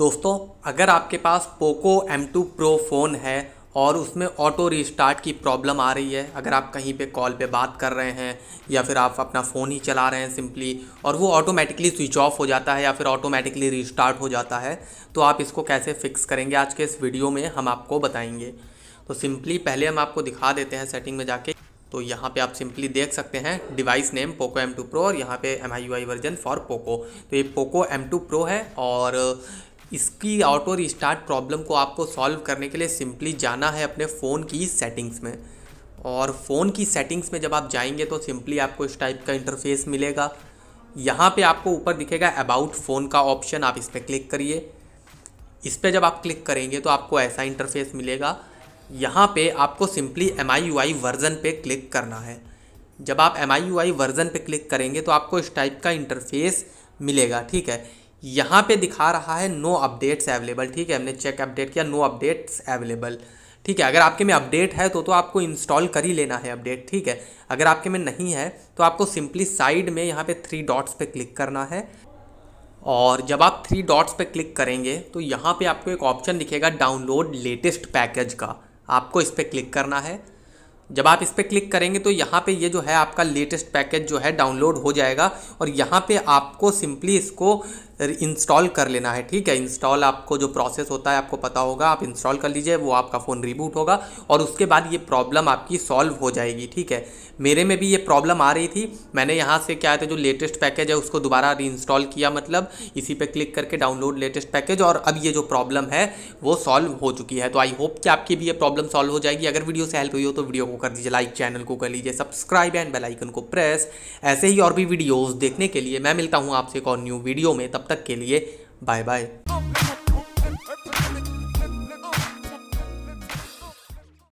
दोस्तों अगर आपके पास पोको M2 Pro फ़ोन है और उसमें ऑटो रिस्टार्ट की प्रॉब्लम आ रही है अगर आप कहीं पे कॉल पे बात कर रहे हैं या फिर आप अपना फ़ोन ही चला रहे हैं सिंपली और वो ऑटोमेटिकली स्विच ऑफ हो जाता है या फिर ऑटोमेटिकली रिस्टार्ट हो जाता है तो आप इसको कैसे फ़िक्स करेंगे आज के इस वीडियो में हम आपको बताएंगे तो सिंपली पहले हम आपको दिखा देते हैं सेटिंग में जाके तो यहाँ पे आप सिंपली देख सकते हैं device name Poco M2 Pro और यहाँ पे एम वर्जन फॉर पोको तो ये पोको M2 Pro है और इसकी ऑटो रिस्टार्ट प्रॉब्लम को आपको सॉल्व करने के लिए सिंपली जाना है अपने फ़ोन की सेटिंग्स में और फ़ोन की सेटिंग्स में जब आप जाएंगे तो सिंपली आपको इस टाइप का इंटरफेस मिलेगा यहाँ पे आपको ऊपर दिखेगा अबाउट फ़ोन का ऑप्शन आप इस पर क्लिक करिए इस पर जब आप क्लिक करेंगे तो आपको ऐसा इंटरफेस मिलेगा यहाँ पे आपको simply M I U I version पे क्लिक करना है जब आप M I U I version पे क्लिक करेंगे तो आपको इस टाइप का इंटरफेस मिलेगा ठीक है यहाँ पे दिखा रहा है नो अपडेट्स अवेलेबल ठीक है हमने चेक अपडेट किया नो अपडेट्स अवेलेबल ठीक है अगर आपके में अपडेट है तो तो आपको इंस्टॉल कर ही लेना है अपडेट ठीक है अगर आपके में नहीं है तो आपको सिंपली साइड में यहाँ पे थ्री डॉट्स पे क्लिक करना है और जब आप थ्री डॉट्स पे क्लिक करेंगे तो यहाँ पे आपको एक ऑप्शन दिखेगा डाउनलोड लेटेस्ट पैकेज का आपको इस पर क्लिक करना है जब आप इस पर क्लिक करेंगे तो यहाँ पे ये जो है आपका लेटेस्ट पैकेज जो है डाउनलोड हो जाएगा और यहाँ पे आपको सिंपली इसको इंस्टॉल कर लेना है ठीक है इंस्टॉल आपको जो प्रोसेस होता है आपको पता होगा आप इंस्टॉल कर लीजिए वो आपका फ़ोन रिबूट होगा और उसके बाद ये प्रॉब्लम आपकी सॉल्व हो जाएगी ठीक है मेरे में भी ये प्रॉब्लम आ रही थी मैंने यहाँ से क्या था जो लेटेस्ट पैकेज है उसको दोबारा रीइंस्टॉल किया मतलब इसी पर क्लिक करके डाउनलोड लेटेस्ट पैकेज और अब ये जो प्रॉब्लम है वो सॉल्व हो चुकी है तो आई होप कि आपकी भी ये प्रॉब्लम सॉल्व हो जाएगी अगर वीडियो से हेल्प हुई हो तो वीडियो को कर दीजिए लाइक चैनल को कर लीजिए सब्सक्राइब एंड बेलाइकन को प्रेस ऐसे ही और भी वीडियोज़ देखने के लिए मैं मिलता हूँ आपसे एक और न्यू वीडियो में तब तक तक के लिए बाय बाय